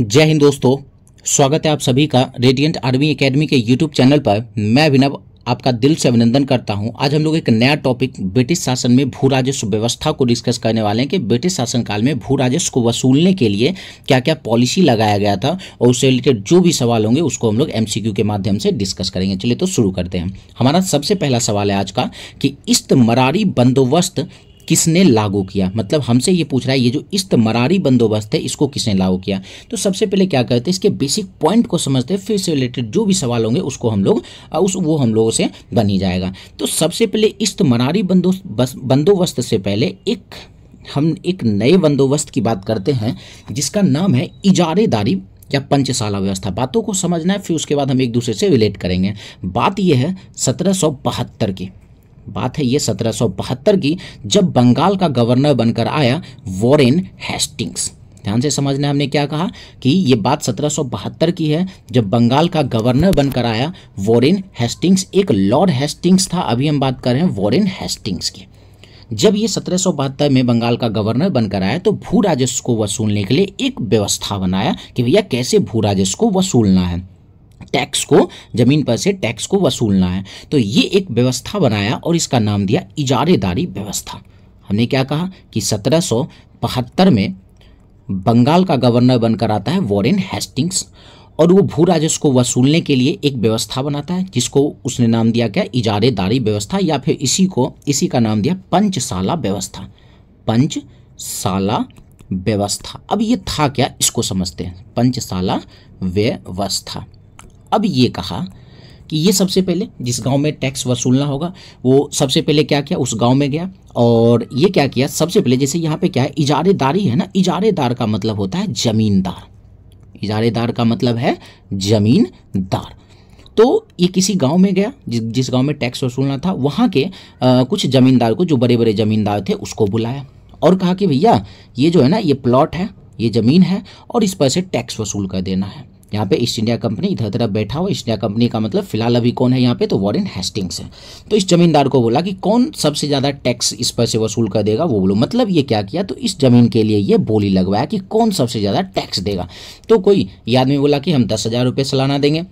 जय हिंद दोस्तों स्वागत है आप सभी का रेडियंट आर्मी एकेडमी के यूट्यूब चैनल पर मैं अभिनव आपका दिल से अभिनंदन करता हूं आज हम लोग एक नया टॉपिक ब्रिटिश शासन में भू राजस्व व्यवस्था को डिस्कस करने वाले हैं कि ब्रिटिश शासनकाल में भू राजस्व को वसूलने के लिए क्या क्या पॉलिसी लगाया गया था और उससे रिलेटेड जो भी सवाल होंगे उसको हम लोग एम के माध्यम से डिस्कस करेंगे चलिए तो शुरू करते हैं हमारा सबसे पहला सवाल है आज का कि इस्त मरारी बंदोबस्त किसने लागू किया मतलब हमसे ये पूछ रहा है ये जो इस्तमरारी बंदोबस्त है इसको किसने लागू किया तो सबसे पहले क्या करते हैं इसके बेसिक पॉइंट को समझते हैं फिर से रिलेटेड जो भी सवाल होंगे उसको हम लोग उस वो हम लोगों से बनी जाएगा तो सबसे पहले इस्तमरारी बंदोबस्त से पहले एक हम एक नए बंदोबस्त की बात करते हैं जिसका नाम है इजारेदारी या पंचशाला व्यवस्था बातों को समझना है फिर उसके बाद हम एक दूसरे से रिलेट करेंगे बात यह है सत्रह की बात है ये 1772 की जब बंगाल का गवर्नर बनकर आया वॉरेन हेस्टिंग्स ध्यान से समझना हमने क्या कहा कि ये बात 1772 की है जब बंगाल का गवर्नर बनकर आया वॉरेन हेस्टिंग्स एक लॉर्ड हेस्टिंग्स था अभी हम बात कर रहे हैं वॉरेन हेस्टिंग्स की जब ये सत्रह में बंगाल का गवर्नर बनकर आया तो भू राजस्व को वसूलने के लिए एक व्यवस्था बनाया कि भैया कैसे भू राजस्व को वसूलना है टैक्स को ज़मीन पर से टैक्स को वसूलना है तो ये एक व्यवस्था बनाया और इसका नाम दिया इजारेदारी व्यवस्था हमने क्या कहा कि सत्रह में बंगाल का गवर्नर बनकर आता है वॉरेन हेस्टिंग्स और वो भू राजस्व को वसूलने के लिए एक व्यवस्था बनाता है जिसको उसने नाम दिया क्या इजारेदारी व्यवस्था या फिर इसी को इसी का नाम दिया पंचशाला व्यवस्था पंचशाला व्यवस्था अब ये था क्या इसको समझते हैं पंचशाला व्यवस्था अब ये कहा कि ये सबसे पहले जिस गांव में टैक्स वसूलना होगा वो सबसे पहले क्या किया उस गांव में गया और ये क्या किया सबसे पहले जैसे यहाँ पे क्या है इजारेदारी है ना इजारेदार का मतलब होता है ज़मींदार इजारेदार का मतलब है ज़मींदार तो ये किसी गांव में गया जि, जिस गांव में टैक्स वसूलना था वहाँ के आ, कुछ ज़मींदार को जो बड़े बड़े ज़मींदार थे उसको बुलाया और कहा कि भैया ये जो है ना ये प्लॉट है ये ज़मीन है और इस पर से टैक्स वसूल कर देना है यहाँ पे ईस्ट इंडिया कंपनी इधर तरफ बैठा हुआ ईस्ट इंडिया कंपनी का मतलब फिलहाल अभी कौन है यहाँ पे तो वॉरेन हेस्टिंग्स है तो इस जमींदार को बोला कि कौन सबसे ज़्यादा टैक्स इस पर से वसूल कर देगा वो बोलो मतलब ये क्या किया तो इस जमीन के लिए ये बोली लगवाया कि कौन सबसे ज़्यादा टैक्स देगा तो कोई ये आदमी बोला कि हम दस हज़ार रुपये सालाना देंगे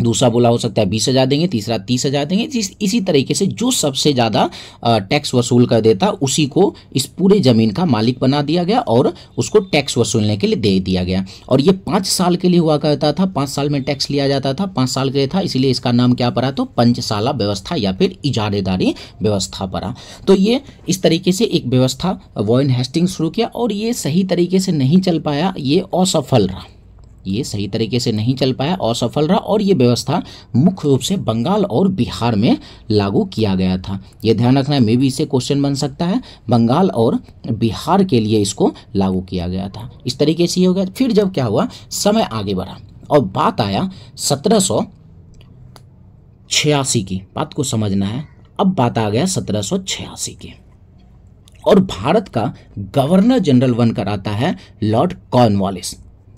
दूसरा बोला हो सकता है बीस हज़ार देंगे तीसरा तीस हज़ार देंगे इस, इसी तरीके से जो सबसे ज़्यादा टैक्स वसूल कर देता उसी को इस पूरे ज़मीन का मालिक बना दिया गया और उसको टैक्स वसूलने के लिए दे दिया गया और ये पाँच साल के लिए हुआ करता था पाँच साल में टैक्स लिया जाता था पाँच साल के लिए था इसीलिए इसका नाम क्या पड़ा तो पंचशाला व्यवस्था या फिर इजारेदारी व्यवस्था पड़ा तो ये इस तरीके से एक व्यवस्था वॉइन हेस्टिंग शुरू किया और ये सही तरीके से नहीं चल पाया ये असफल रहा ये सही तरीके से नहीं चल पाया असफल रहा और ये व्यवस्था मुख्य रूप से बंगाल और बिहार में लागू किया गया था ये ध्यान रखना है मे भी इसे क्वेश्चन बन सकता है बंगाल और बिहार के लिए इसको लागू किया गया था इस तरीके से ये हो गया फिर जब क्या हुआ समय आगे बढ़ा और बात आया सत्रह छियासी की बात को समझना है अब बात आ गया सत्रह सौ छियासी की और भारत का गवर्नर जनरल बनकर आता है लॉर्ड कॉर्नवालिस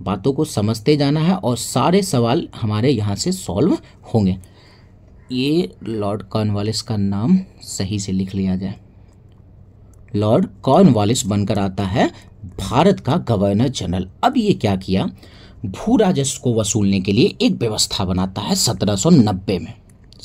बातों को समझते जाना है और सारे सवाल हमारे यहाँ से सॉल्व होंगे ये लॉर्ड कॉर्नवालिस का नाम सही से लिख लिया जाए लॉर्ड कॉर्नवालिस बनकर आता है भारत का गवर्नर जनरल अब ये क्या किया भू राजस्व को वसूलने के लिए एक व्यवस्था बनाता है 1790 में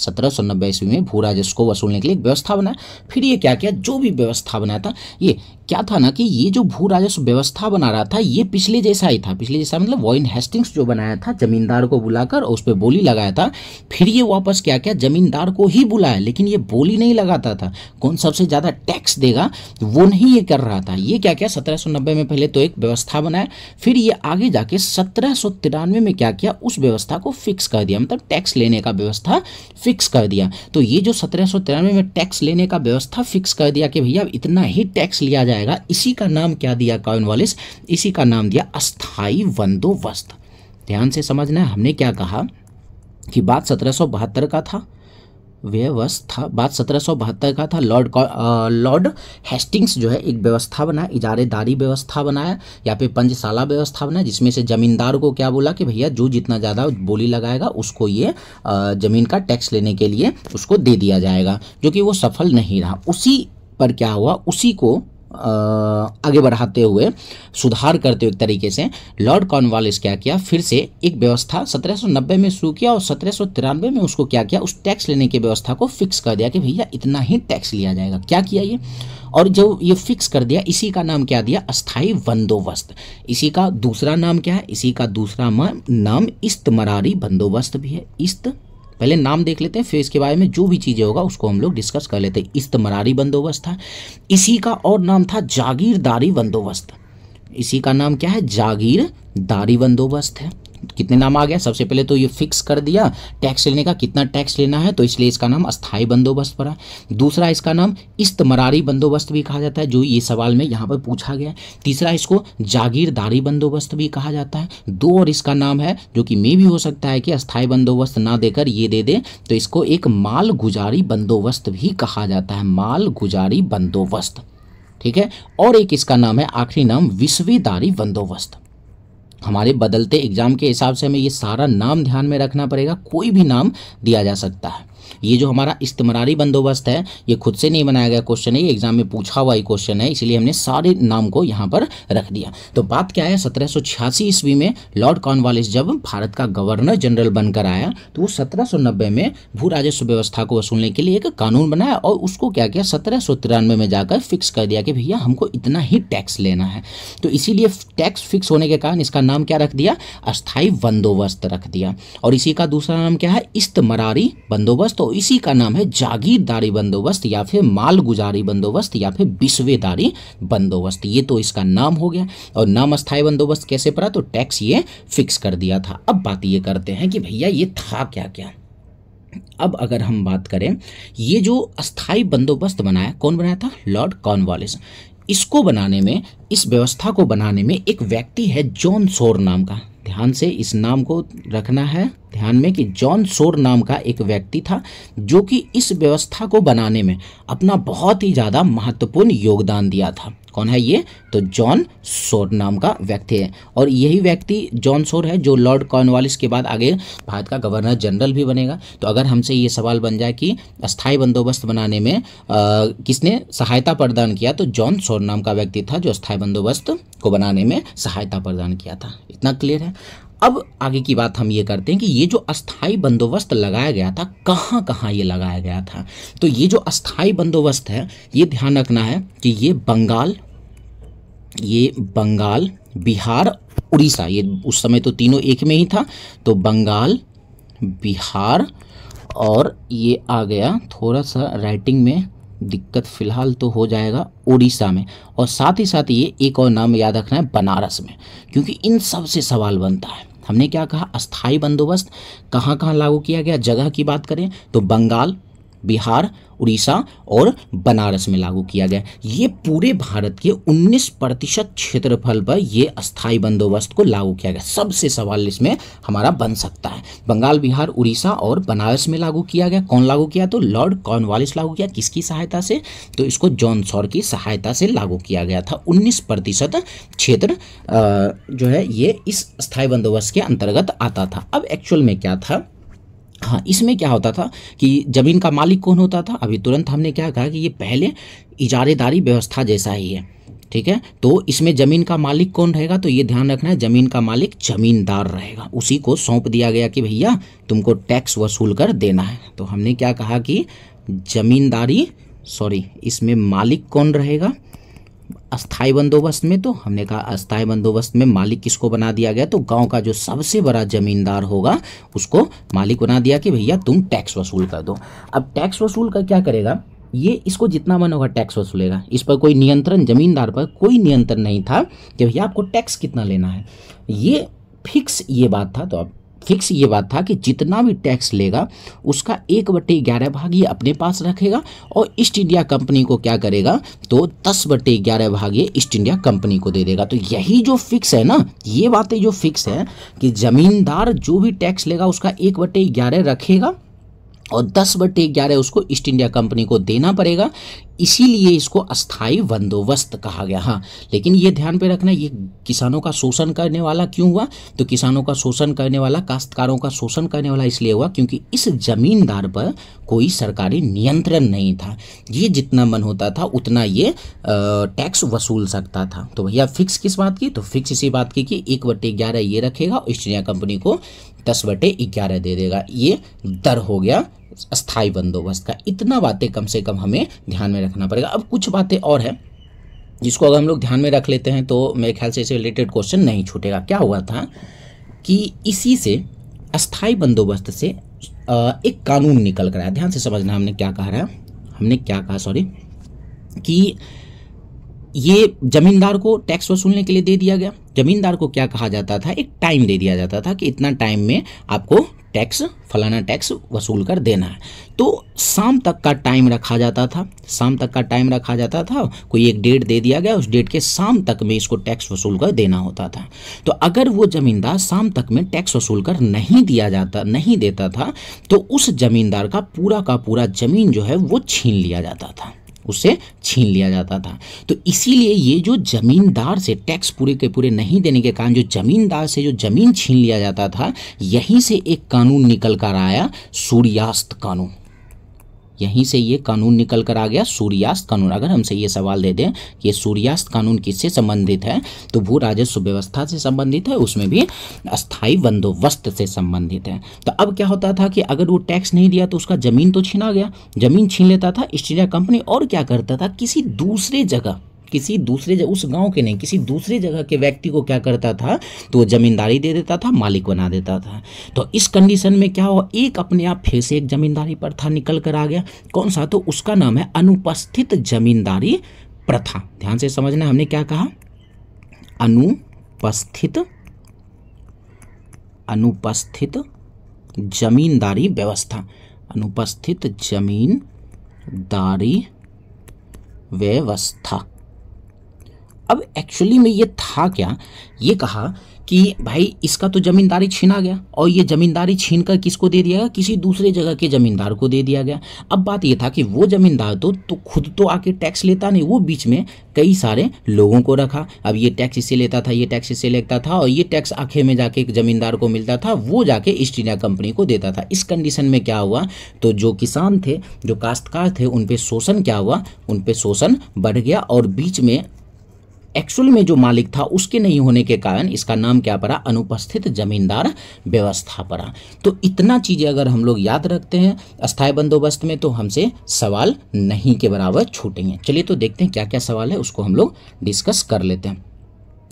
सत्रह सौ नब्बे ईस्वी में भू राजस्व को वसूलने के लिए एक व्यवस्था बनाया फिर ये क्या किया जो भी व्यवस्था बनाया था ये क्या था ना कि ये जो भू राजस्व व्यवस्था बना रहा था ये पिछले जैसा ही था पिछले जैसा मतलब वॉइन हेस्टिंग्स जो बनाया था जमींदार को बुलाकर और उस पर बोली लगाया था फिर ये वापस क्या किया जमींदार को ही बुलाया लेकिन ये बोली नहीं लगाता था कौन सबसे ज़्यादा टैक्स देगा वो नहीं ये कर रहा था ये क्या क्या सत्रह में पहले तो एक व्यवस्था बनाया फिर ये आगे जाके सत्रह में क्या किया उस व्यवस्था को फिक्स कर दिया मतलब टैक्स लेने का व्यवस्था फिक्स फिक्स कर दिया तो ये जो सत्रह में टैक्स लेने का व्यवस्था फिक्स कर दिया कि भैया इतना ही टैक्स लिया जाएगा इसी का नाम क्या दिया कॉर्नवालिस इसी का नाम दिया अस्थाई बंदोबस्त ध्यान से समझना है हमने क्या कहा कि बात सत्रह का था व्यवस्था बात सत्रह का था लॉर्ड लॉर्ड हेस्टिंग्स जो है एक व्यवस्था बनाया इजारेदारी व्यवस्था बनाया या फिर पंचशाला व्यवस्था बनाया जिसमें से जमींदार को क्या बोला कि भैया जो जितना ज़्यादा बोली लगाएगा उसको ये ज़मीन का टैक्स लेने के लिए उसको दे दिया जाएगा जो कि वो सफल नहीं रहा उसी पर क्या हुआ उसी को आगे बढ़ाते हुए सुधार करते हुए तरीके से लॉर्ड कॉर्नवालिस क्या किया फिर से एक व्यवस्था 1790 में शुरू किया और सत्रह में उसको क्या किया उस टैक्स लेने की व्यवस्था को फिक्स कर दिया कि भैया इतना ही टैक्स लिया जाएगा क्या किया ये और जब ये फिक्स कर दिया इसी का नाम क्या दिया अस्थाई बंदोबस्त इसी का दूसरा नाम क्या है इसी का दूसरा नाम इस्तमरारी बंदोबस्त भी है इस्त पहले नाम देख लेते हैं फिर इसके बारे में जो भी चीज़ें होगा उसको हम लोग डिस्कस कर लेते हैं इस्तमरारी बंदोबस्त था इसी का और नाम था जागीरदारी बंदोबस्त इसी का नाम क्या है जागीरदारी बंदोबस्त है कितने नाम आ गया सबसे पहले तो ये फिक्स कर दिया टैक्स लेने का कितना टैक्स लेना है तो इसलिए इसका नाम अस्थायी बंदोबस्त पड़ा दूसरा इसका नाम इस्तमरारी बंदोबस्त भी कहा जाता है जो ये सवाल में यहाँ पर पूछा गया तीसरा इसको जागीरदारी बंदोबस्त भी कहा जाता है दो और इसका नाम है जो कि मे भी हो सकता है कि अस्थायी बंदोबस्त ना देकर ये दे दे तो इसको एक माल गुजारी बंदोबस्त भी कहा जाता है माल गुजारी बंदोबस्त ठीक है और एक इसका नाम है आखिरी नाम विश्वेदारी बंदोबस्त हमारे बदलते एग्ज़ाम के हिसाब से हमें ये सारा नाम ध्यान में रखना पड़ेगा कोई भी नाम दिया जा सकता है ये जो हमारा इस्तमरारी बंदोबस्त है ये खुद से नहीं बनाया गया क्वेश्चन है ये एग्जाम में पूछा हुआ ही क्वेश्चन है इसलिए हमने सारे नाम को यहाँ पर रख दिया तो बात क्या है सत्रह ईस्वी में लॉर्ड कॉर्नवालिस जब भारत का गवर्नर जनरल बनकर आया तो वो सत्रह में भू राजस्व व्यवस्था को वसूलने के लिए एक कानून बनाया और उसको क्या किया सत्रह में जाकर फिक्स कर दिया कि भैया हमको इतना ही टैक्स लेना है तो इसीलिए टैक्स फिक्स होने के कारण इसका नाम क्या रख दिया अस्थायी बंदोबस्त रख दिया और इसी का दूसरा नाम क्या है इस्तमरारी बंदोबस्त बंदोबस्त तो इसी का नाम है जागीरदारी बंदोबस्त या फिर मालगुजारी बंदोबस्त या फिर बिस्वेदारी बंदोबस्त ये तो इसका नाम हो गया और नाम अस्थायी बंदोबस्त कैसे पड़ा तो टैक्स ये फिक्स कर दिया था अब बात ये करते हैं कि भैया ये था क्या क्या अब अगर हम बात करें ये जो अस्थाई बंदोबस्त बनाया कौन बनाया था लॉर्ड कॉर्नवालिस इसको बनाने में इस व्यवस्था को बनाने में एक व्यक्ति है जॉन सोर नाम का ध्यान से इस नाम को रखना है ध्यान में कि जॉन सोर नाम का एक व्यक्ति था जो कि इस व्यवस्था को बनाने में अपना बहुत ही ज़्यादा महत्वपूर्ण योगदान दिया था कौन है ये तो जॉन सोर नाम का व्यक्ति है और यही व्यक्ति जॉन सोर है जो लॉर्ड कॉर्नवालिस के बाद आगे भारत का गवर्नर जनरल भी बनेगा तो अगर हमसे ये सवाल बन जाए कि स्थाई बंदोबस्त बनाने में आ, किसने सहायता प्रदान किया तो जॉन सोर नाम का व्यक्ति था जो अस्थायी बंदोबस्त को बनाने में सहायता प्रदान किया था इतना क्लियर है अब आगे की बात हम ये करते हैं कि ये जो अस्थाई बंदोबस्त लगाया गया था कहाँ कहाँ ये लगाया गया था तो ये जो अस्थाई बंदोबस्त है ये ध्यान रखना है कि ये बंगाल ये बंगाल बिहार उड़ीसा ये उस समय तो तीनों एक में ही था तो बंगाल बिहार और ये आ गया थोड़ा सा राइटिंग में दिक्कत फिलहाल तो हो जाएगा उड़ीसा में और साथ ही साथ ये एक और नाम याद रखना है बनारस में क्योंकि इन सब से सवाल बनता है हमने क्या कहा अस्थाई बंदोबस्त कहाँ कहाँ लागू किया गया जगह की बात करें तो बंगाल बिहार उड़ीसा और बनारस में लागू किया गया ये पूरे भारत के 19 प्रतिशत क्षेत्रफल पर यह अस्थाई बंदोबस्त को लागू किया गया सबसे सवाल इसमें हमारा बन सकता है बंगाल बिहार उड़ीसा और बनारस में लागू किया गया कौन लागू किया तो लॉर्ड कॉर्नवालिस लागू किया किसकी सहायता से तो इसको जॉन सौर की सहायता से लागू किया गया था उन्नीस प्रतिशत क्षेत्र जो है ये इस स्थायी बंदोबस्त के अंतर्गत आता था अब एक्चुअल में क्या था हाँ इसमें क्या होता था कि ज़मीन का मालिक कौन होता था अभी तुरंत हमने क्या कहा कि ये पहले इजारेदारी व्यवस्था जैसा ही है ठीक है तो इसमें ज़मीन का मालिक कौन रहेगा तो ये ध्यान रखना है ज़मीन का मालिक ज़मींदार रहेगा उसी को सौंप दिया गया कि भैया तुमको टैक्स वसूल कर देना है तो हमने क्या कहा कि ज़मींदारी सॉरी इसमें मालिक कौन रहेगा अस्थाई बंदोबस्त में तो हमने कहा अस्थाई बंदोबस्त में मालिक किसको बना दिया गया तो गांव का जो सबसे बड़ा जमींदार होगा उसको मालिक बना दिया कि भैया तुम टैक्स वसूल कर दो अब टैक्स वसूल का क्या करेगा ये इसको जितना मन होगा टैक्स वसूलेगा इस पर कोई नियंत्रण जमींदार पर कोई नियंत्रण नहीं था कि भैया आपको टैक्स कितना लेना है ये फिक्स ये बात था तो अब फिक्स ये बात था कि जितना भी टैक्स लेगा उसका एक बटे ग्यारह भाग ये अपने पास रखेगा और ईस्ट इंडिया कंपनी को क्या करेगा तो दस बटे ग्यारह भाग ये ईस्ट इंडिया कंपनी को दे देगा तो यही जो फिक्स है ना ये बातें जो फिक्स है कि ज़मींदार जो भी टैक्स लेगा उसका एक बटे ग्यारह रखेगा और दस बटे ग्यारह उसको ईस्ट इंडिया कंपनी को देना पड़ेगा इसीलिए इसको अस्थाई बंदोबस्त कहा गया हाँ लेकिन ये ध्यान पे रखना ये किसानों का शोषण करने वाला क्यों हुआ तो किसानों का शोषण करने वाला काश्तकारों का शोषण करने वाला इसलिए हुआ क्योंकि इस जमींदार पर कोई सरकारी नियंत्रण नहीं था ये जितना मन होता था उतना ये टैक्स वसूल सकता था तो भैया फिक्स किस बात की तो फिक्स इसी बात की कि एक बटे ग्यारह ये रखेगा और ईस्ट इंडिया कंपनी को दस बटे ग्यारह दे देगा ये दर हो गया अस्थाई बंदोबस्त का इतना बातें कम से कम हमें ध्यान में रखना पड़ेगा अब कुछ बातें और हैं जिसको अगर हम लोग ध्यान में रख लेते हैं तो मेरे ख्याल से इसे रिलेटेड क्वेश्चन नहीं छूटेगा क्या हुआ था कि इसी से अस्थाई बंदोबस्त से एक कानून निकल कर आया ध्यान से समझना हमने क्या कहा रहा हमने क्या कहा सॉरी कि ये जमींदार को टैक्स वसूलने के लिए दे दिया गया जमींदार को क्या कहा जाता था एक टाइम दे दिया जाता था कि इतना टाइम में आपको टैक्स फलाना टैक्स वसूल कर देना है तो शाम तक का टाइम रखा जाता था शाम तक का टाइम रखा जाता था कोई एक डेट दे दिया गया उस डेट के शाम तक में इसको टैक्स वसूल कर देना होता था तो अगर वो ज़मींदार शाम तक में टैक्स वसूल कर नहीं दिया जाता नहीं देता था तो उस ज़मींदार का पूरा का पूरा ज़मीन जो है वो छीन लिया जाता था उससे छीन लिया जाता था तो इसीलिए ये जो ज़मींदार से टैक्स पूरे के पूरे नहीं देने के कारण जो ज़मींदार से जो ज़मीन छीन लिया जाता था यहीं से एक कानून निकल कर आया सूर्यास्त कानून यहीं से ये कानून निकल कर आ गया सूर्यास्त कानून अगर हमसे ये सवाल दे दें कि सूर्यास्त कानून किससे संबंधित है तो भू राजस्व व्यवस्था से संबंधित है उसमें भी अस्थायी बंदोबस्त से संबंधित है तो अब क्या होता था कि अगर वो टैक्स नहीं दिया तो उसका ज़मीन तो छीना गया ज़मीन छीन लेता था ईस्ट इंडिया कंपनी और क्या करता था किसी दूसरे जगह किसी दूसरे उस गांव के नहीं किसी दूसरे जगह के व्यक्ति को क्या करता था तो वो जमींदारी दे देता था मालिक बना देता था तो इस कंडीशन में क्या हुआ एक अपने आप फिर से एक जमींदारी प्रथा निकल कर आ गया कौन सा तो उसका नाम है अनुपस्थित जमींदारी प्रथा ध्यान से समझना हमने क्या कहा अनुपस्थित अनुपस्थित जमींदारी व्यवस्था अनुपस्थित जमीनदारी व्यवस्था अब एक्चुअली में ये था क्या ये कहा कि भाई इसका तो ज़मींदारी छीना गया और ये ज़मींदारी छीन कर किसको दे दिया गया किसी दूसरे जगह के ज़मींदार को दे दिया गया अब बात ये था कि वो ज़मींदार तो तो खुद तो आके टैक्स लेता नहीं वो बीच में कई सारे लोगों को रखा अब ये टैक्स इसे लेता था ये टैक्स इसे लेता था और ये टैक्स आखिर में जाके एक ज़मींदार को मिलता था वो जाके ईस्ट इंडिया कंपनी को देता था इस कंडीशन में क्या हुआ तो जो किसान थे जो काश्तकार थे उन पर शोषण क्या हुआ उन पर शोषण बढ़ गया और बीच में एक्चुअल में जो मालिक था उसके नहीं होने के कारण इसका नाम क्या पड़ा अनुपस्थित जमींदार व्यवस्था पड़ा तो इतना चीज़ें अगर हम लोग याद रखते हैं अस्थायी बंदोबस्त में तो हमसे सवाल नहीं के बराबर छूटेंगे चलिए तो देखते हैं क्या क्या सवाल है उसको हम लोग डिस्कस कर लेते हैं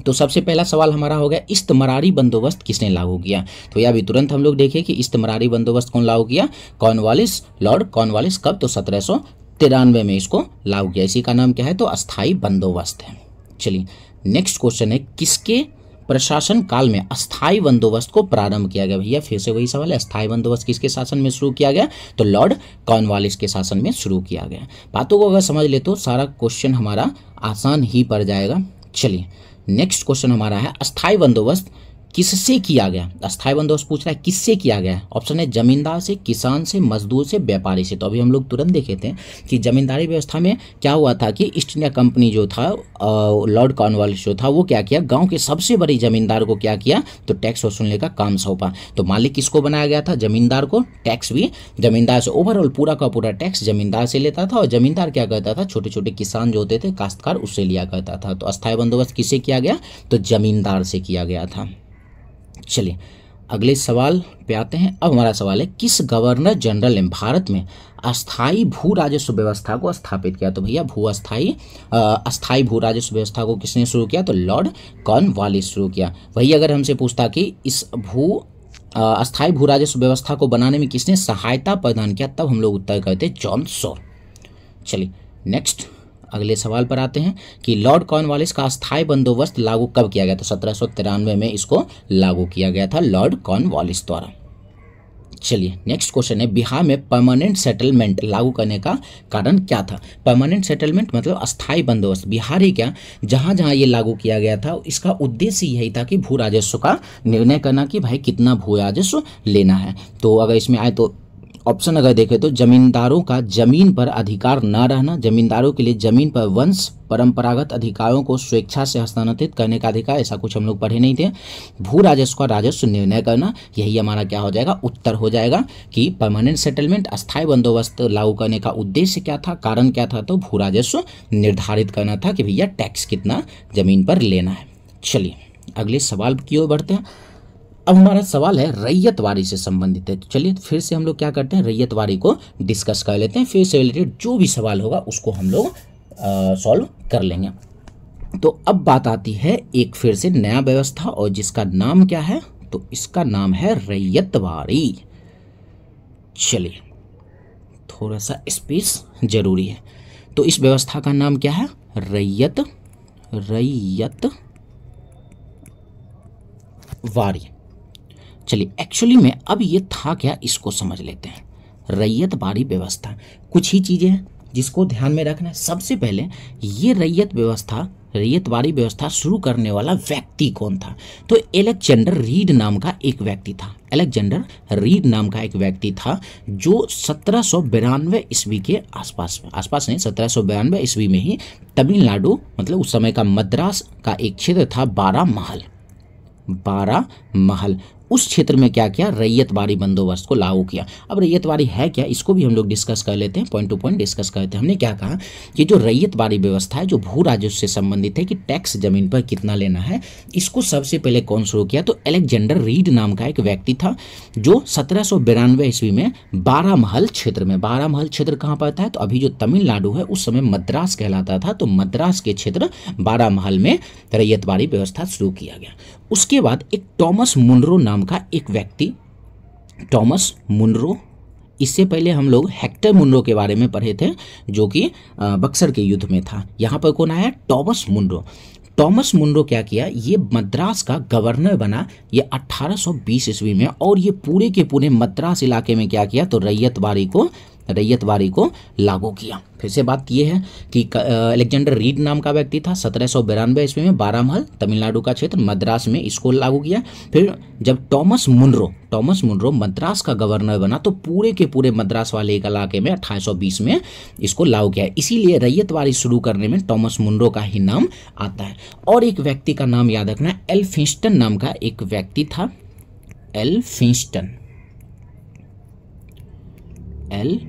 तो सबसे पहला सवाल हमारा हो गया इस्तमरारी बंदोबस्त किसने लागू किया तो यह भी तुरंत हम लोग देखें कि इस्तमरारी बंदोबस्त कौन लागू किया कॉनवालिस लॉर्ड कॉनवालिस कब तो सत्रह सौ तिरानवे में इसको लागू किया इसी का नाम क्या है तो अस्थाई बंदोबस्त है चलिए नेक्स्ट क्वेश्चन है किसके प्रशासन काल में अस्थाई बंदोबस्त को प्रारंभ किया गया भैया फिर से वही सवाल है अस्थाई बंदोबस्त किसके शासन में शुरू किया गया तो लॉर्ड कॉर्नवालिस के शासन में शुरू किया गया बातों को अगर समझ ले तो सारा क्वेश्चन हमारा आसान ही पड़ जाएगा चलिए नेक्स्ट क्वेश्चन हमारा है अस्थाई बंदोबस्त किससे किया गया अस्थायी बंदोबस्त पूछ रहा है किससे किया गया ऑप्शन है जमींदार से किसान से मजदूर से व्यापारी से तो अभी हम लोग तुरंत देखे थे कि जमींदारी व्यवस्था में क्या हुआ था कि ईस्ट इंडिया कंपनी जो था लॉर्ड कॉर्नवाल जो था वो क्या किया गाँव के सबसे बड़े जमींदार को क्या किया तो टैक्स वसूलने का काम सौंपा तो मालिक किसको बनाया गया था जमींदार को टैक्स भी जमींदार से ओवरऑल पूरा का पूरा टैक्स जमींदार से लेता था और जमींदार क्या करता था छोटे छोटे किसान जो होते थे काश्तकार उससे लिया करता था तो अस्थायी बंदोबस्त किससे किया गया तो जमींदार से किया गया था चलिए अगले सवाल पे आते हैं अब हमारा सवाल है किस गवर्नर जनरल ने भारत में अस्थाई भू राजस्व व्यवस्था को स्थापित किया तो भैया भू अस्थाई अस्थाई भू राजस्व व्यवस्था को किसने शुरू किया तो लॉर्ड कॉर्न वालिस शुरू किया वही अगर हमसे पूछता कि इस भू अस्थाई भू राजस्व व्यवस्था को बनाने में किसने सहायता प्रदान किया तब हम लोग उत्तर करते जॉन सो चलिए नेक्स्ट अगले सवाल पर आते हैं कि लॉर्ड कॉर्नवालिस का अस्थायी बंदोबस्त लागू कब किया गया तो सत्रह में इसको लागू किया गया था लॉर्ड कॉर्नवालिस द्वारा चलिए नेक्स्ट क्वेश्चन है बिहार में परमानेंट सेटलमेंट लागू करने का कारण क्या था परमानेंट सेटलमेंट मतलब अस्थायी बंदोबस्त बिहार ही क्या जहाँ जहाँ ये लागू किया गया था इसका उद्देश्य यही था कि भू राजस्व का निर्णय करना कि भाई कितना भू राजस्व लेना है तो अगर इसमें आए तो ऑप्शन अगर देखें तो जमींदारों का जमीन पर अधिकार न रहना जमींदारों के लिए जमीन पर वंश परंपरागत अधिकारों को स्वेच्छा से हस्तांतरित करने का अधिकार ऐसा कुछ हम लोग पढ़े नहीं थे भू राजस्व का राजस्व निर्णय करना यही हमारा क्या हो जाएगा उत्तर हो जाएगा कि परमानेंट सेटलमेंट अस्थायी बंदोबस्त लागू करने का उद्देश्य क्या था कारण क्या था तो भू राजस्व निर्धारित करना था कि भैया टैक्स कितना जमीन पर लेना है चलिए अगले सवाल की ओर बढ़ते हैं अब हमारा सवाल है रैयतवारी से संबंधित है तो चलिए फिर से हम लोग क्या करते हैं रैयतवारी को डिस्कस कर लेते हैं फिर से रिलेटेड जो भी सवाल होगा उसको हम लोग सॉल्व कर लेंगे तो अब बात आती है एक फिर से नया व्यवस्था और जिसका नाम क्या है तो इसका नाम है रैयतवारी चलिए थोड़ा सा स्पेस जरूरी है तो इस व्यवस्था का नाम क्या है रैयत रैयत वारी चलिए एक्चुअली में अब ये था क्या इसको समझ लेते हैं रैयत बारी व्यवस्था कुछ ही चीज़ें हैं जिसको ध्यान में रखना है सबसे पहले ये रैयत व्यवस्था रैयत बारी व्यवस्था शुरू करने वाला व्यक्ति कौन था तो एलेक्जेंडर रीड नाम का एक व्यक्ति था एलेक्जेंडर रीड नाम का एक व्यक्ति था जो सत्रह सौ बिरानवे ईस्वी के आसपास में आसपास नहीं सत्रह सौ बयानवे ईस्वी में ही तमिलनाडु मतलब उस समय का मद्रास का एक क्षेत्र था बारह महल बारह महल उस क्षेत्र में क्या किया बाड़ी बंदोबस्त को लागू किया अब रैयतवारी है क्या इसको भी हम लोग डिस्कस कर लेते हैं पॉइंट टू पॉइंट डिस्कस करते हैं हमने क्या कहा कि जो बाड़ी व्यवस्था है जो भू राजस्व से संबंधित है कि टैक्स जमीन पर कितना लेना है इसको सबसे पहले कौन शुरू किया तो एलेक्जेंडर रीड नाम का एक व्यक्ति था जो सत्रह ईस्वी में बारह महल क्षेत्र में बारह महल क्षेत्र कहाँ पड़ता है तो अभी जो तमिलनाडु है उस समय मद्रास कहलाता था तो मद्रास के क्षेत्र बारह महल में बाड़ी व्यवस्था शुरू किया गया उसके बाद एक टॉमस मुनरो नाम का एक व्यक्ति टॉमस मुनरो इससे पहले हम लोग हेक्टर मुनरो के बारे में पढ़े थे जो कि बक्सर के युद्ध में था यहाँ पर कौन आया टॉमस मुनरो टॉमस मुनरो क्या किया ये मद्रास का गवर्नर बना ये 1820 ईस्वी में और ये पूरे के पूरे मद्रास इलाके में क्या किया तो रैयत बारी को रैयत वारी को लागू किया फिर से बात यह है कि अलेक्जेंडर रीड नाम का व्यक्ति था सत्रह सौ बिरानवे ईस्वी में बारामहल तमिलनाडु का क्षेत्र मद्रास में इसको लागू किया फिर जब Thomas Munro Thomas Munro Madras का गवर्नर बना तो पूरे के पूरे मद्रास वाले इलाके में अट्ठाईस में इसको लागू किया इसीलिए रैयत वारी शुरू करने में टॉमस मुनरो का ही नाम आता है और एक व्यक्ति का नाम याद रखना एल्फिंस्टन नाम का एक व्यक्ति था एल्फिंस्टन एल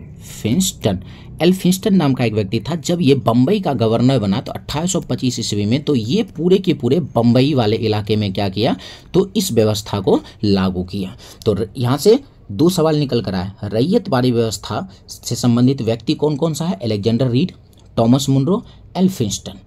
फिंस्टन एल्फिंस्टन नाम का एक व्यक्ति था जब ये बम्बई का गवर्नर बना तो 1825 ईस्वी में तो ये पूरे के पूरे बम्बई वाले इलाके में क्या किया तो इस व्यवस्था को लागू किया तो यहाँ से दो सवाल निकल कर आए रैयत बारी व्यवस्था से संबंधित व्यक्ति कौन कौन सा है Alexander Reid Thomas Munro Elphinstone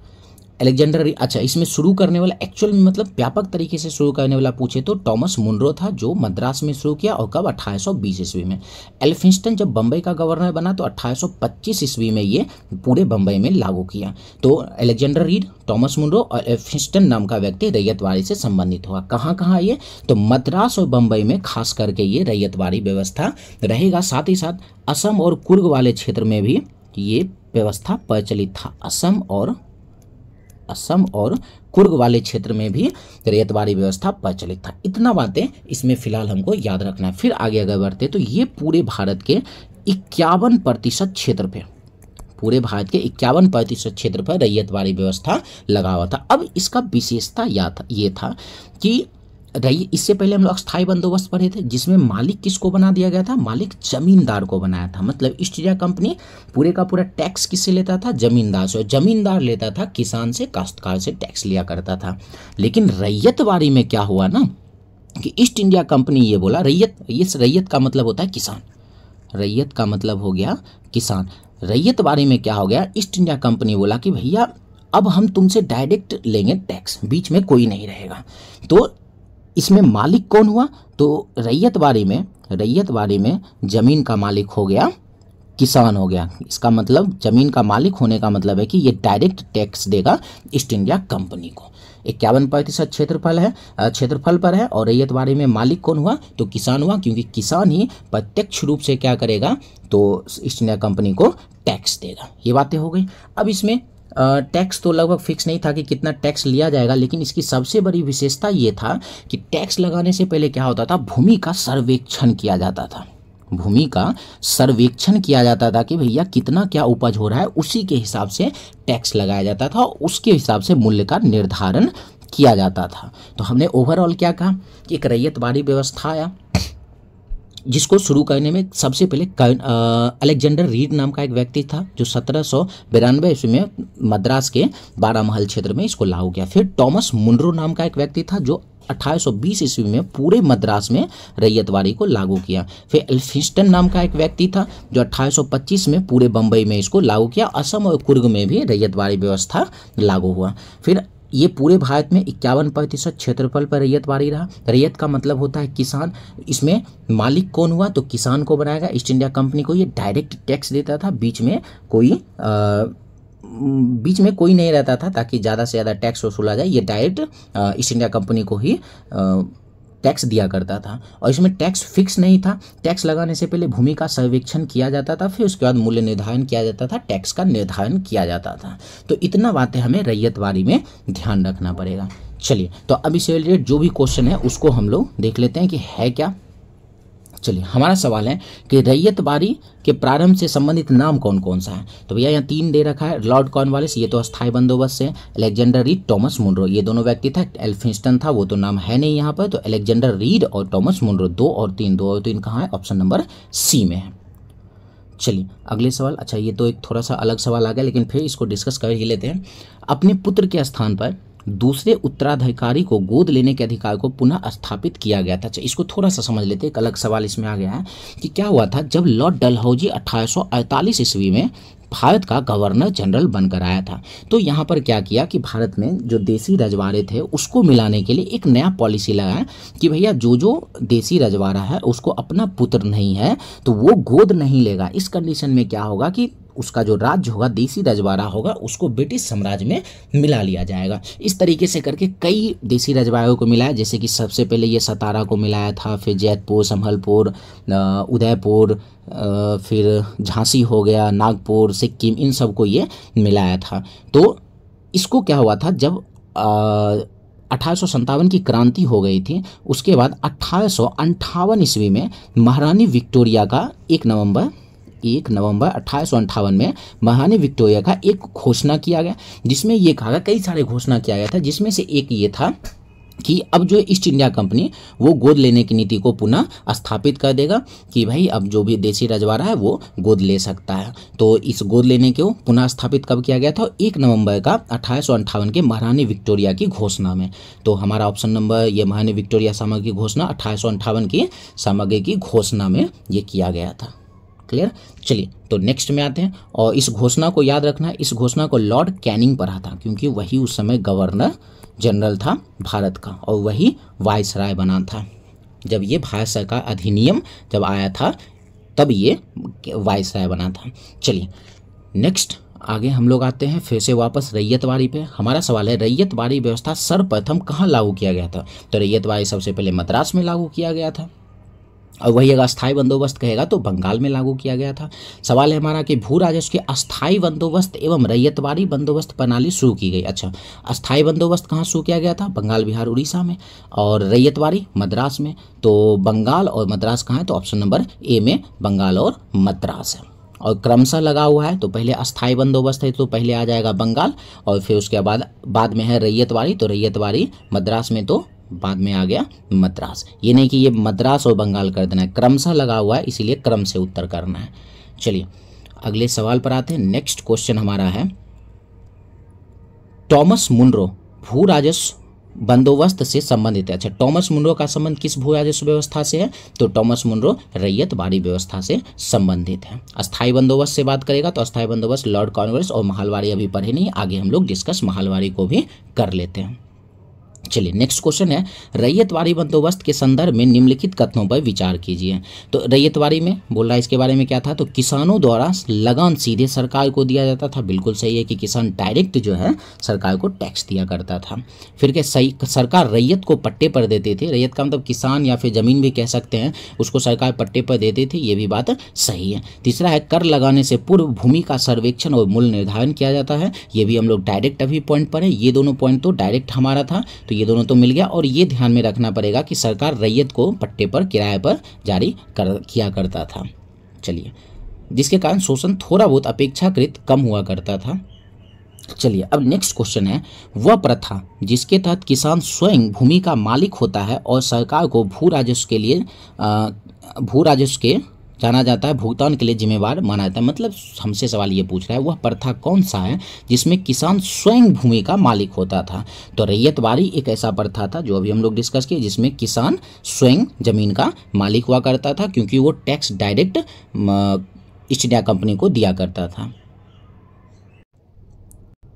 Alexander अच्छा इसमें शुरू करने वाला एक्चुअल मतलब व्यापक तरीके से शुरू करने वाला पूछे तो टॉमस मुनरो था जो मद्रास में शुरू किया और कब अठारह ईस्वी में एल्फिंस्टन जब बम्बई का गवर्नर बना तो अट्ठारह ईस्वी में ये पूरे बम्बई में लागू किया तो एलेक्जेंडर रीड टॉमस मुनरो और एल्फिंस्टन नाम का व्यक्ति रैयतवाड़ी से संबंधित हुआ कहाँ कहाँ ये तो मद्रास और बम्बई में खास करके ये रैयतवाड़ी व्यवस्था रहेगा साथ ही साथ असम और कुर्ग वाले क्षेत्र में भी ये व्यवस्था प्रचलित था असम और असम और कुर्ग वाले क्षेत्र में भी रेतवारी व्यवस्था प्रचलित था इतना बातें इसमें फिलहाल हमको याद रखना है फिर आगे अगर बढ़ते तो ये पूरे भारत के इक्यावन प्रतिशत क्षेत्र पे पूरे भारत के इक्यावन प्रतिशत क्षेत्र पर रैयतवाड़ी व्यवस्था लगा हुआ था अब इसका विशेषता या था था कि रही इससे पहले हम लोग अस्थायी बंदोबस्त पढ़े थे जिसमें मालिक किसको बना दिया गया था मालिक जमींदार को बनाया था मतलब ईस्ट इंडिया कंपनी पूरे का पूरा टैक्स किससे लेता था जमींदार से जमींदार लेता था किसान से काश्तकार से टैक्स लिया करता था लेकिन रैयत बारी में क्या हुआ ना कि ईस्ट इंडिया कंपनी ये बोला रैयत इस रैयत का मतलब होता है किसान रैयत का मतलब हो गया किसान रैयत बारी में क्या हो गया ईस्ट इंडिया कंपनी बोला कि भैया अब हम तुमसे डायरेक्ट लेंगे टैक्स बीच में कोई नहीं रहेगा तो इसमें मालिक कौन हुआ तो रैयत बारी में रैयत बारी में ज़मीन का मालिक हो गया किसान हो गया इसका मतलब ज़मीन का मालिक होने का मतलब है कि ये डायरेक्ट टैक्स देगा ईस्ट इंडिया कंपनी को इक्यावन प्रतिशत क्षेत्रफल है क्षेत्रफल पर है और रैयत बारी में मालिक कौन हुआ तो किसान हुआ क्योंकि किसान ही प्रत्यक्ष रूप से क्या करेगा तो ईस्ट इंडिया कंपनी को टैक्स देगा ये बातें हो गई अब इसमें टैक्स तो लगभग फिक्स नहीं था कि कितना टैक्स लिया जाएगा लेकिन इसकी सबसे बड़ी विशेषता ये था कि टैक्स लगाने से पहले क्या होता था भूमि का सर्वेक्षण किया जाता था भूमि का सर्वेक्षण किया जाता था कि भैया कितना क्या उपज हो रहा है उसी के हिसाब से टैक्स लगाया जाता था और उसके हिसाब से मूल्य का निर्धारण किया जाता था तो हमने ओवरऑल क्या कहा कि एक रैयतवाड़ी व्यवस्था आया जिसको शुरू करने में सबसे पहले अलेक्जेंडर रीड नाम का एक व्यक्ति था जो सत्रह सौ बिरानवे ईस्वी में मद्रास के बारामहल क्षेत्र में इसको लागू किया फिर टॉमस मुंड्रो नाम का एक व्यक्ति था जो 1820 ईस्वी में पूरे मद्रास में रैयतवाड़ी को लागू किया फिर एल्फिस्टन नाम का एक व्यक्ति था जो 1825 में पूरे बम्बई में इसको लागू किया असम और कुर्ग में भी रैयतवाड़ी व्यवस्था लागू हुआ फिर ये पूरे भारत में इक्यावन प्रतिशत क्षेत्रफल पर रैयत बारी रहा रैयत का मतलब होता है किसान इसमें मालिक कौन हुआ तो किसान को बनाएगा ईस्ट इंडिया कंपनी को ये डायरेक्ट टैक्स देता था बीच में कोई आ, बीच में कोई नहीं रहता था ताकि ज़्यादा से ज़्यादा टैक्स वसूला जाए ये डायरेक्ट ईस्ट इंडिया कंपनी को ही आ, टैक्स दिया करता था और इसमें टैक्स फिक्स नहीं था टैक्स लगाने से पहले भूमि का सर्वेक्षण किया जाता था फिर उसके बाद मूल्य निर्धारण किया जाता था टैक्स का निर्धारण किया जाता था तो इतना बातें हमें रैयतवाड़ी में ध्यान रखना पड़ेगा चलिए तो अब इससे रिलेटेड जो भी क्वेश्चन है उसको हम लोग देख लेते हैं कि है क्या चलिए हमारा सवाल है कि रैयत बारी के प्रारंभ से संबंधित नाम कौन कौन सा है तो भैया यहाँ तीन दे रखा है लॉर्ड कॉर्नवालिस ये तो अस्थायी बंदोबस्त है एलेक्जेंडर रीड टॉमस मुंड्रो ये दोनों व्यक्ति था एल्फिंस्टन था वो तो नाम है नहीं यहाँ पर तो एलेक्जेंडर रीड और टॉमस मुंड्रो दो और तीन दो और तीन कहाँ है ऑप्शन नंबर सी में है चलिए अगले सवाल अच्छा ये तो एक थोड़ा सा अलग सवाल आ गया लेकिन फिर इसको डिस्कस कर ही लेते हैं अपने पुत्र के स्थान पर दूसरे उत्तराधिकारी को गोद लेने के अधिकार को पुनः स्थापित किया गया था अच्छा, इसको थोड़ा सा समझ लेते एक अलग सवाल इसमें आ गया है कि क्या हुआ था जब लॉर्ड डलहौजी 1848 ईस्वी में भारत का गवर्नर जनरल बनकर आया था तो यहाँ पर क्या किया कि भारत में जो देसी रजवाड़े थे उसको मिलाने के लिए एक नया पॉलिसी लगाया कि भैया जो जो देसी रजवाड़ा है उसको अपना पुत्र नहीं है तो वो गोद नहीं लेगा इस कंडीशन में क्या होगा कि उसका जो राज्य होगा देसी रजवाड़ा होगा उसको ब्रिटिश साम्राज्य में मिला लिया जाएगा इस तरीके से करके कई देसी रजवाड़ों को मिलाया जैसे कि सबसे पहले ये सतारा को मिलाया था फिर जैतपुर संभलपुर उदयपुर फिर झांसी हो गया नागपुर सिक्किम इन सब को ये मिलाया था तो इसको क्या हुआ था जब अठारह की क्रांति हो गई थी उसके बाद अट्ठारह ईस्वी में महारानी विक्टोरिया का एक नवंबर एक नवंबर अट्ठारह में महारानी विक्टोरिया का एक घोषणा किया गया जिसमें ये कहा गया कई सारे घोषणा किया गया था जिसमें से एक ये था कि अब जो ईस्ट इंडिया कंपनी वो गोद लेने की नीति को पुनः स्थापित कर देगा कि भाई अब जो भी देसी रजवाड़ा है वो गोद ले सकता है तो इस गोद लेने को पुनः स्थापित कब किया गया था एक नवंबर का अठारह के महारानी विक्टोरिया की घोषणा में तो हमारा ऑप्शन नंबर ये महारानी विक्टोरिया सामग्री की घोषणा अठारह की सामग्री की घोषणा में ये किया गया था क्लियर चलिए तो नेक्स्ट में आते हैं और इस घोषणा को याद रखना इस घोषणा को लॉर्ड कैनिंग पढ़ा था क्योंकि वही उस समय गवर्नर जनरल था भारत का और वही वायसराय बना था जब ये भाषा का अधिनियम जब आया था तब ये वायसराय बना था चलिए नेक्स्ट आगे हम लोग आते हैं फिर से वापस रैयतवाड़ी पे हमारा सवाल है रैयतवाड़ी व्यवस्था सर्वप्रथम कहाँ लागू किया गया था तो रैयतवाड़ी सबसे पहले मद्रास में लागू किया गया था और वही अगर अस्थायी बंदोबस्त कहेगा तो बंगाल में लागू किया गया था सवाल है हमारा कि भू राजस्व के अस्थायी बंदोबस्त एवं रैयतवाड़ी बंदोबस्त प्रणाली शुरू की गई अच्छा अस्थायी बंदोबस्त कहाँ शुरू किया गया था बंगाल बिहार उड़ीसा में और रैयतवाड़ी मद्रास में तो बंगाल और मद्रास कहाँ है तो ऑप्शन नंबर ए में बंगाल और मद्रास है और क्रमशः लगा हुआ है तो पहले अस्थायी बंदोबस्त है तो पहले आ जाएगा बंगाल और फिर उसके बाद बाद में है रैयतवारी तो रैयतवारी मद्रास में तो बाद में आ गया मद्रास ये नहीं कि ये मद्रास और बंगाल कर देना है क्रमशः लगा हुआ है इसीलिए क्रम से उत्तर करना है चलिए अगले सवाल पर आते हैं नेक्स्ट क्वेश्चन हमारा है टॉमस मुंड्रो भू राजस्व बंदोबस्त से संबंधित है अच्छा टॉमस मुंड्रो का संबंध किस भू राजस्व व्यवस्था से है तो टॉमस मुंड्रो रैयत बाड़ी व्यवस्था से संबंधित है अस्थायी बंदोबस्त से बात करेगा तो अस्थायी बंदोबस्त लॉर्ड कॉन्वर्स और महालवाड़ी अभी पढ़े नहीं आगे हम लोग डिस्कस महालवाड़ी को भी कर लेते हैं चलिए नेक्स्ट क्वेश्चन है वारी बंदोबस्त के संदर्भ में निम्नलिखित कथनों पर विचार कीजिए तो वारी में बोल रहा है इसके बारे में क्या था तो किसानों द्वारा लगान सीधे सरकार को दिया जाता था बिल्कुल सही है कि किसान डायरेक्ट जो है सरकार को टैक्स दिया करता था फिर क्या सही सरकार रैयत को पट्टे पर देती थी रैयत का मतलब किसान या फिर ज़मीन भी कह सकते हैं उसको सरकार पट्टे पर देती थी ये भी बात सही है तीसरा है कर लगाने से पूर्व भूमि का सर्वेक्षण और मूल्य निर्धारण किया जाता है ये भी हम लोग डायरेक्ट अभी पॉइंट पर है ये दोनों पॉइंट तो डायरेक्ट हमारा था तो ये दोनों तो मिल गया और ये ध्यान में रखना पड़ेगा कि सरकार रैयत को पट्टे पर किराए पर जारी कर किया करता था चलिए जिसके कारण शोषण थोड़ा बहुत अपेक्षाकृत कम हुआ करता था चलिए अब नेक्स्ट क्वेश्चन है वह प्रथा जिसके तहत किसान स्वयं भूमि का मालिक होता है और सरकार को भू राजस्व के लिए भू राजस्व के जाना जाता है भुगतान के लिए जिम्मेवार माना जाता है मतलब हमसे सवाल ये पूछ रहा है वह प्रथा कौन सा है जिसमें किसान स्वयं भूमि का मालिक होता था तो रैयत बारी एक ऐसा प्रथा था जो अभी हम लोग डिस्कस किए जिसमें किसान स्वयं जमीन का मालिक हुआ करता था क्योंकि वो tax direct East India Company को दिया करता था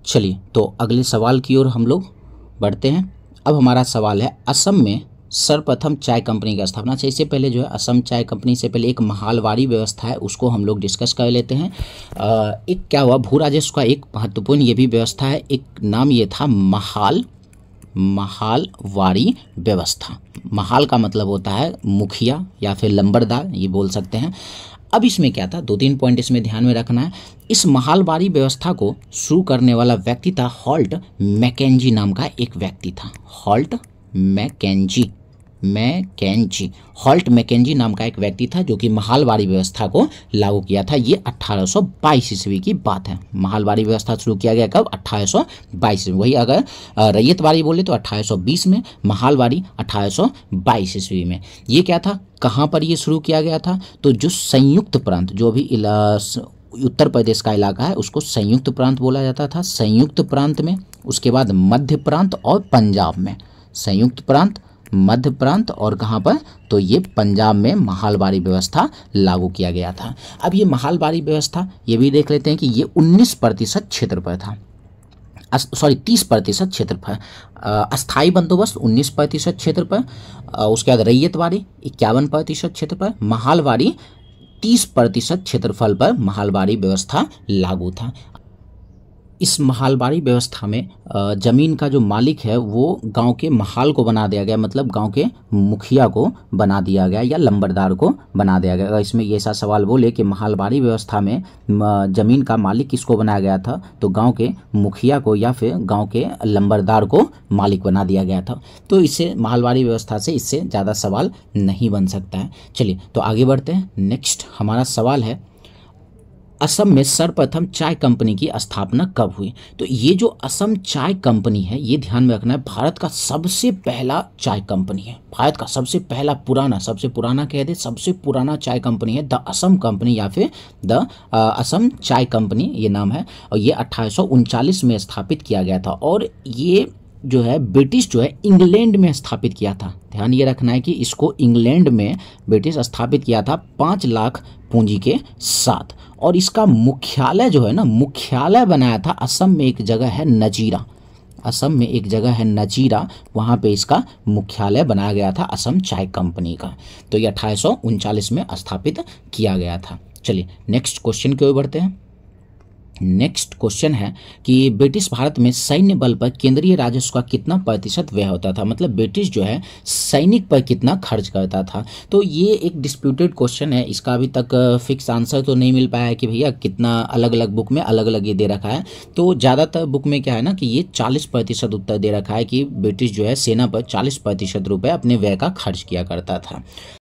चलिए तो अगले सवाल की ओर हम लोग बढ़ते हैं अब हमारा सवाल है असम में सर्वप्रथम चाय कंपनी का स्थापना चाहिए इससे पहले जो है असम चाय कंपनी से पहले एक महालवाड़ी व्यवस्था है उसको हम लोग डिस्कस कर लेते हैं एक क्या हुआ भू राजस्व का एक महत्वपूर्ण ये भी व्यवस्था है एक नाम ये था महाल महालवाड़ी व्यवस्था महाल का मतलब होता है मुखिया या फिर लंबरदार ये बोल सकते हैं अब इसमें क्या था दो तीन पॉइंट इसमें ध्यान में रखना है इस महालवाड़ी व्यवस्था को शुरू करने वाला व्यक्ति था हॉल्ट मैकेजी नाम का एक व्यक्ति था हॉल्ट मैकेजी मैकेजी हॉल्ट मैकेजी नाम का एक व्यक्ति था जो कि महालवाड़ी व्यवस्था को लागू किया था ये 1822 ईस्वी की बात है महालवाड़ी व्यवस्था शुरू किया गया कब 1822 ईस्वी वही अगर रैयतवाड़ी बोले तो 1820 में महालवाड़ी 1822 ईस्वी में ये क्या था कहाँ पर ये शुरू किया गया था तो जो संयुक्त प्रांत जो भी उत्तर प्रदेश का इलाका है उसको संयुक्त प्रांत बोला जाता था संयुक्त प्रांत में उसके बाद मध्य प्रांत और पंजाब में संयुक्त प्रांत मध्य प्रांत और कहाँ पर तो ये पंजाब में महालबारी व्यवस्था लागू किया गया था अब ये महालबारी व्यवस्था ये भी देख लेते हैं कि ये 19 प्रतिशत क्षेत्र पर था सॉरी तीस प्रतिशत क्षेत्र पर अस्थाई बंदोबस्त उन्नीस प्रतिशत क्षेत्र पर उसके बाद रैयतवाड़ी इक्यावन प्रतिशत क्षेत्र पर महालवाड़ी तीस प्रतिशत क्षेत्रफल पर महालवारी व्यवस्था लागू था इस महालबारी व्यवस्था में ज़मीन का जो मालिक है वो गांव के महाल को बना दिया गया मतलब गांव के मुखिया को बना दिया गया या लंबरदार को बना दिया गया इसमें ये ऐसा सवाल बोले कि महालबारी व्यवस्था में ज़मीन का मालिक किसको बनाया गया था तो गांव के मुखिया को या फिर गांव के लंबरदार को मालिक बना दिया गया था तो इससे महालबारी व्यवस्था से इससे ज़्यादा सवाल नहीं बन सकता है चलिए तो आगे बढ़ते हैं नेक्स्ट हमारा सवाल है असम में सर्वप्रथम चाय कंपनी की स्थापना कब हुई तो ये जो असम चाय कंपनी है ये ध्यान में रखना है भारत का सबसे पहला चाय कंपनी है भारत का सबसे पहला पुराना सबसे पुराना कह दे सबसे पुराना चाय कंपनी है द असम कंपनी या फिर द असम चाय कंपनी ये नाम है और ये अट्ठारह में स्थापित किया गया था और ये जो है ब्रिटिश जो है इंग्लैंड में स्थापित किया था ध्यान ये रखना है कि इसको इंग्लैंड में ब्रिटिश स्थापित किया था पाँच लाख पूंजी के साथ और इसका मुख्यालय जो है ना मुख्यालय बनाया था असम में एक जगह है नजीरा असम में एक जगह है नजीरा वहाँ पे इसका मुख्यालय बनाया गया था असम चाय कंपनी का तो ये अठारह में स्थापित किया गया था चलिए नेक्स्ट क्वेश्चन की ओर बढ़ते हैं नेक्स्ट क्वेश्चन है कि ब्रिटिश भारत में सैन्य बल पर केंद्रीय राजस्व का कितना प्रतिशत व्यय होता था मतलब ब्रिटिश जो है सैनिक पर कितना खर्च करता था तो ये एक डिस्प्यूटेड क्वेश्चन है इसका अभी तक फिक्स आंसर तो नहीं मिल पाया है कि भैया कितना अलग अलग बुक में अलग अलग ये दे रखा है तो ज़्यादातर बुक में क्या है ना कि ये चालीस प्रतिशत उत्तर दे रखा है कि ब्रिटिश जो है सेना पर चालीस प्रतिशत रुपये अपने व्यय का खर्च किया करता था